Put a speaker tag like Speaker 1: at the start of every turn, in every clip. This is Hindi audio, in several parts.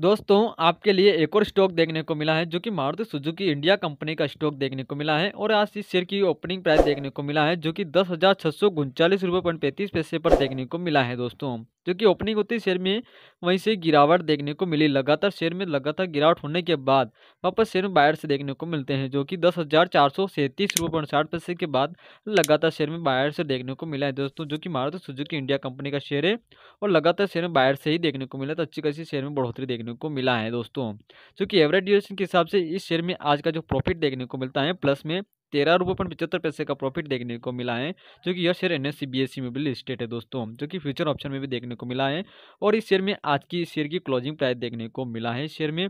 Speaker 1: दोस्तों आपके लिए एक और स्टॉक देखने को मिला है जो कि मारुति सुजुकी इंडिया कंपनी का स्टॉक देखने को मिला है और आज इस शेयर की ओपनिंग प्राइस देखने को मिला है जो कि दस हज़ार छः सौ उनचालीस रुपये पॉइंट पैंतीस पैसे पर देखने को मिला है दोस्तों जो कि ओपनिंग होती है शेयर में वहीं से गिरावट देखने को मिली लगातार शेयर में लगातार गिरावट होने के बाद वापस शेयर में बायर्स देखने को मिलते हैं जो कि दस हज़ार चार सौ सैंतीस रुपये पॉइंट साठ पैसे के बाद लगातार शेयर में बायर्स देखने को मिला है दोस्तों जो कि मारुति सुजुकी इंडिया कंपनी का शेयर है और लगातार शेयर में बायर से ही देखने को मिला तो अच्छी खासी शेयर में बढ़ोतरी देखने को मिला है दोस्तों जो कि एवरेज ड्यूरेशन के हिसाब से इस शेयर में आज का जो प्रॉफिट देखने को मिलता है प्लस में तेरह रुपये पॉइंट पचहत्तर पैसे का प्रॉफिट देखने को मिला है जो कि यह शेयर एन एस सी में भी लिस्टेड है दोस्तों जो कि फ्यूचर ऑप्शन में भी देखने को मिला है और इस शेयर में आज की शेयर की क्लोजिंग प्राइस देखने को मिला है शेयर में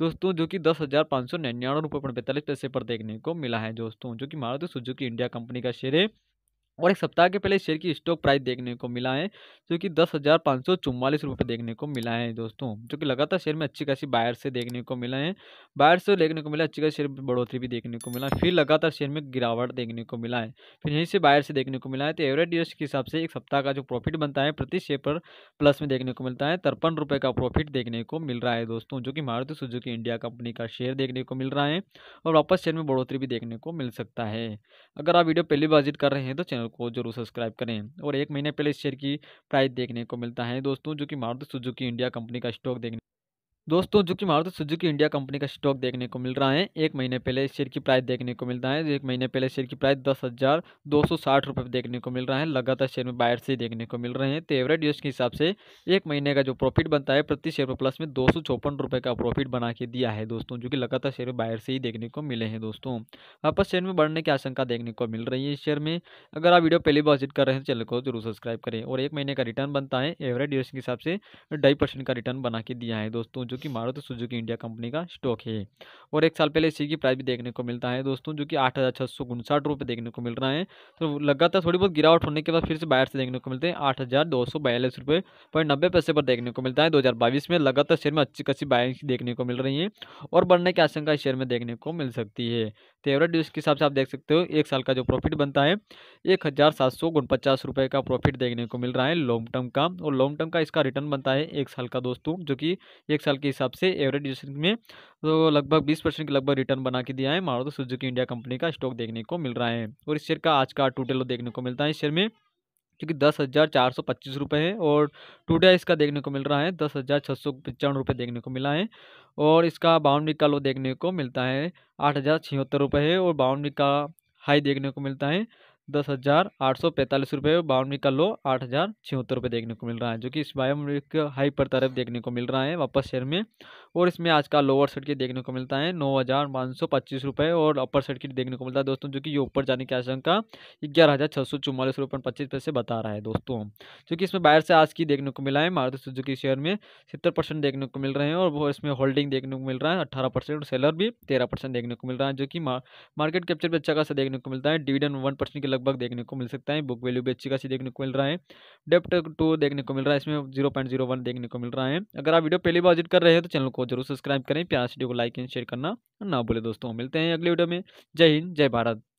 Speaker 1: दोस्तों जो कि दस हज़ार पाँच सौ निन्यानवे रुपये पॉइंट पैंतालीस पैसे पर देखने को मिला है दोस्तों जो कि मारुति सुजुकी इंडिया कंपनी का शेयर है और एक सप्ताह के पहले शेयर की स्टॉक प्राइस देखने को मिला है जो कि दस हज़ार पाँच सौ चौवालीस रुपये देखने को मिला है दोस्तों जो कि लगातार शेयर में अच्छी खासी बायर से देखने को मिला है बायर से देखने को मिला अच्छी खासी शेयर में बढ़ोतरी भी देखने को मिला फिर लगातार शेयर में गिरावट देखने को मिला है फिर यहीं से बायर से देखने को मिला है तो एवरेज ड्यूरेशन के हिसाब से एक सप्ताह का जो प्रॉफिट बनता है प्रति शेयर पर प्लस में देखने को मिलता है तिरपन रुपये का प्रॉफिट देखने को मिल रहा है दोस्तों जो कि मारुति सुजुकी इंडिया कंपनी का शेयर देखने को मिल रहा है और वापस शेयर में बढ़ोतरी भी देखने को मिल सकता है अगर आप वीडियो पहली बार विजिट कर रहे हैं तो चैनल को जरूर सब्सक्राइब करें और एक महीने पहले इस शेयर की प्राइस देखने को मिलता है दोस्तों जो कि मारुति सुजुकी इंडिया कंपनी का स्टॉक देखने दोस्तों जो कि मारुति सुजुकी इंडिया कंपनी का स्टॉक देखने को मिल रहा है एक महीने पहले शेयर की प्राइस देखने को मिल रहा है एक महीने पहले शेयर की प्राइस दस हज़ार दो सौ साठ रुपये देखने को मिल रहा है लगातार शेयर में बायर से देखने को मिल रहे हैं तो एवरेज यूज के हिसाब से एक महीने का जो प्रॉफिट बनता है प्रति शेयर प्लस में दो सौ चौपन का प्रॉफिट बना के दिया है दोस्तों जो कि लगातार शेयर में बायर से ही देखने को मिले हैं दोस्तों वापस शेयर में बढ़ने की आशंका देखने को मिल रही है इस शेयर में अगर आप वीडियो पहली बार विजिट कर रहे हैं तो चैनल को जरूर सब्सक्राइब करें और एक महीने का रिटर्न बनता है एवरेज यूज के हिसाब से ढाई परसेंट का रिटर्न बना के दिया है दोस्तों जो कि मारुति सुजुकी इंडिया कंपनी का स्टॉक है और एक साल पहले इसी की प्राइस भी देखने को मिलता है दोस्तों जो कि आठ हज़ार छः सौ उनसाठ रुपये देखने को मिल रहा है तो लगातार थोड़ी बहुत गिरावट होने के बाद फिर से बाहर से देखने को मिलते हैं आठ हज़ार दो सौ बयालीस रुपये पॉइंट नब्बे पैसे पर देखने को मिलता है दो हज़ार बाईस में लगातार शेयर में अच्छी खासी बाइंग देखने को मिल रही है और बढ़ने की आशंका शेयर में देखने को मिल सकती है तो एवरेज के हिसाब से आप देख सकते हो एक साल का जो प्रॉफिट बनता है एक हज़ार सात सौ उनपचास रुपये का प्रॉफिट देखने को मिल रहा है लॉन्ग टर्म का और लॉन्ग टर्म का इसका रिटर्न बनता है एक साल का दोस्तों जो कि एक साल के हिसाब से एवरेज ड्यूरेशन में तो लगभग बीस परसेंट के लगभग रिटर्न बना के दिया है मारो तो सुजुकी इंडिया कंपनी का स्टॉक देखने को मिल रहा है और इस शेयर का आज का टोटल लो देखने को मिलता है इस शेयर में क्योंकि दस हज़ार चार सौ पच्चीस रुपये है और टूडे इसका देखने को मिल रहा है दस हज़ार छः सौ पचावन रुपये देखने को मिला है और इसका बाउंड्री का लो देखने को मिलता है आठ हज़ार छिहत्तर रुपये है और बाउंड्री का हाई देखने को मिलता है दस हज़ार आठ सौ पैंतालीस रुपये बाउंड्री का लो आठ हज़ार छिहत्तर रुपये देखने को मिल रहा है जो कि इस बायोमिक हाई पर तरफ देखने को मिल रहा है वापस शेयर में और इसमें आज का लोअर सर्किट देखने को मिलता है नौ हज़ार पाँच सौ पच्चीस रुपये और अपर सर्किट देखने को मिलता है दोस्तों जो कि ये ऊपर जाने की आशंका ग्यारह हज़ार छः सौ चौवालीस रुपये पच्चीस पैसे बता रहा है दोस्तों जो इसमें बाहर से आज की देखने को मिला है मारुति सुजुकी शेयर में सत्तर परसेंट देखने को मिल रहे हैं और वो इसमें होल्डिंग देखने को मिल रहा है अट्ठारह परसेंट और सेलर भी तेरह परसेंट देखने को मिल रहा है जो कि मार्केट कैप्चर भी अच्छा खासा देखने को मिलता है डिविडेंड वन परसेंट के लगभग देखने को मिल सकता है बुक वैल्यू भी अच्छी खासी देखने को मिल रहा है डेप्ट टू देखने को मिल रहा है इसमें जीरो पॉइंट जीरो वन देखने को मिल रहा है अगर आप वीडियो पहली बार विजिट कर रहे हैं तो चैनल को जरूर सब्सक्राइब करें प्यार वीडियो को लाइक एंड शेयर करना ना भूले दोस्तों मिलते हैं अगले वीडियो में जय हिंद जय भारत